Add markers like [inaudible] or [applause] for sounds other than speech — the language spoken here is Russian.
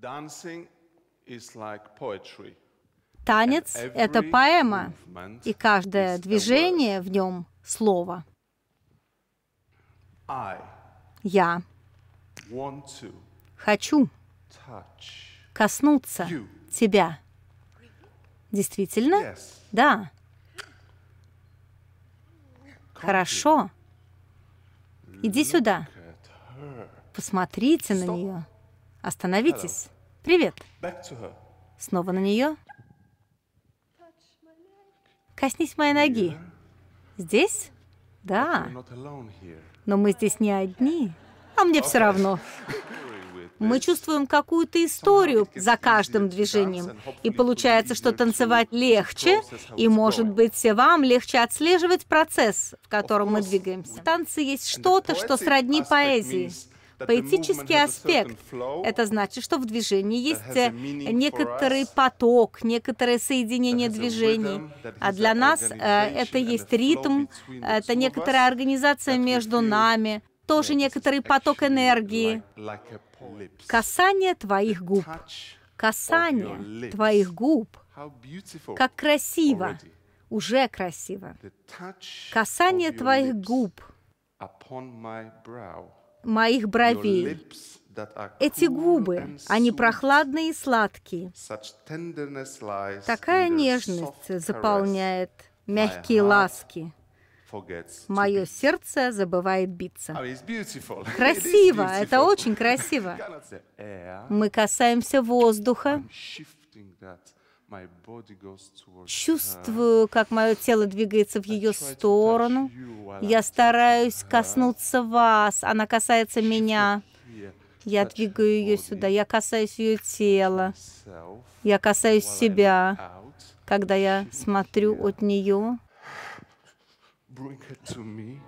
Танец — это поэма, и каждое движение в нем — слово. Я хочу коснуться тебя. Действительно? Да. Хорошо. Иди сюда. Посмотрите на нее. Остановитесь. Привет. Снова на нее. Коснись моей ноги. Здесь? Да. Но мы здесь не одни. А мне все равно. [laughs] Мы чувствуем какую-то историю за каждым движением. И получается, что танцевать легче, и, может быть, вам легче отслеживать процесс, в котором мы двигаемся. В танце есть что-то, что сродни поэзии поэтический аспект. Это значит, что в движении есть э, некоторый поток, некоторое соединение движений. А для нас э, это есть ритм, это некоторая организация между нами, тоже некоторый поток энергии. Касание твоих губ. Касание твоих губ. Как красиво. Уже красиво. Касание твоих губ моих бровей. Эти губы, они прохладные и сладкие. Такая нежность заполняет мягкие ласки. Мое сердце забывает биться. Oh, [laughs] красиво, это очень красиво. Мы касаемся воздуха. Чувствую, как мое тело двигается в ее сторону. Я стараюсь коснуться вас. Она касается меня. Я двигаю ее сюда. Я касаюсь ее тела. Я касаюсь себя, когда я смотрю от нее. Bring it to me.